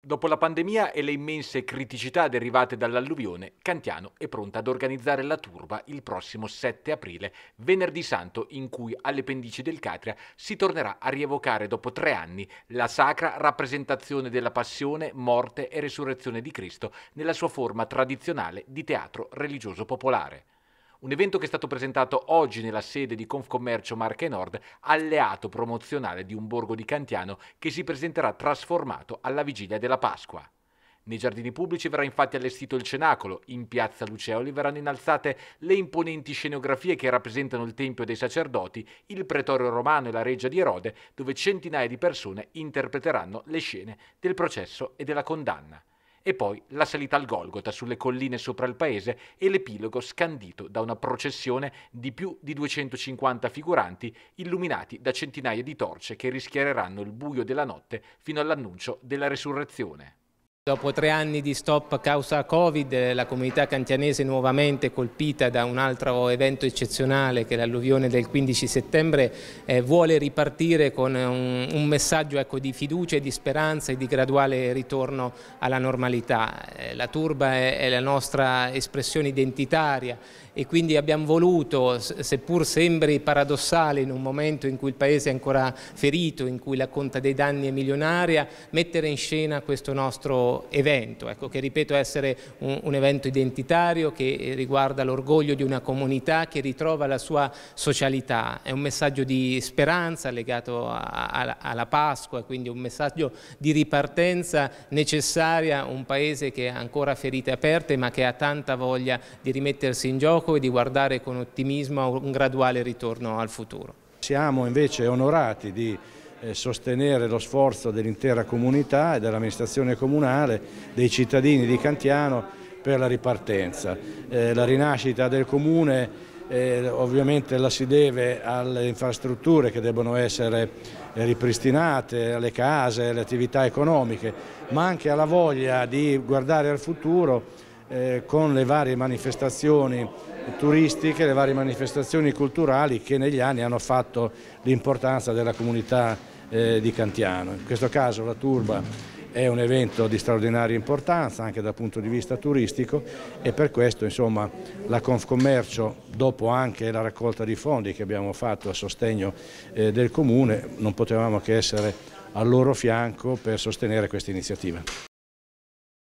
Dopo la pandemia e le immense criticità derivate dall'alluvione, Cantiano è pronta ad organizzare la turba il prossimo 7 aprile, venerdì santo, in cui alle pendici del Catria si tornerà a rievocare dopo tre anni la sacra rappresentazione della passione, morte e resurrezione di Cristo nella sua forma tradizionale di teatro religioso popolare un evento che è stato presentato oggi nella sede di Confcommercio Marche Nord, alleato promozionale di un borgo di Cantiano che si presenterà trasformato alla vigilia della Pasqua. Nei giardini pubblici verrà infatti allestito il cenacolo, in piazza Luceoli verranno innalzate le imponenti scenografie che rappresentano il Tempio dei Sacerdoti, il Pretorio Romano e la Reggia di Erode, dove centinaia di persone interpreteranno le scene del processo e della condanna e poi la salita al Golgota sulle colline sopra il paese e l'epilogo scandito da una processione di più di 250 figuranti illuminati da centinaia di torce che rischiereranno il buio della notte fino all'annuncio della resurrezione. Dopo tre anni di stop causa Covid, eh, la comunità cantianese nuovamente colpita da un altro evento eccezionale che è l'alluvione del 15 settembre, eh, vuole ripartire con eh, un, un messaggio ecco, di fiducia e di speranza e di graduale ritorno alla normalità. Eh, la turba è, è la nostra espressione identitaria e quindi abbiamo voluto, seppur sembri paradossale in un momento in cui il Paese è ancora ferito, in cui la conta dei danni è milionaria, mettere in scena questo nostro evento, ecco, che ripeto essere un, un evento identitario che eh, riguarda l'orgoglio di una comunità che ritrova la sua socialità, è un messaggio di speranza legato a, a, alla Pasqua, quindi un messaggio di ripartenza necessaria, a un paese che ha ancora ferite aperte ma che ha tanta voglia di rimettersi in gioco e di guardare con ottimismo un graduale ritorno al futuro. Siamo invece onorati di eh, sostenere lo sforzo dell'intera comunità e dell'amministrazione comunale, dei cittadini di Cantiano per la ripartenza. Eh, la rinascita del comune eh, ovviamente la si deve alle infrastrutture che debbono essere ripristinate, alle case, alle attività economiche, ma anche alla voglia di guardare al futuro eh, con le varie manifestazioni turistiche, le varie manifestazioni culturali che negli anni hanno fatto l'importanza della comunità eh, di Cantiano. In questo caso la Turba è un evento di straordinaria importanza anche dal punto di vista turistico e per questo insomma, la Confcommercio, dopo anche la raccolta di fondi che abbiamo fatto a sostegno eh, del Comune, non potevamo che essere al loro fianco per sostenere questa iniziativa.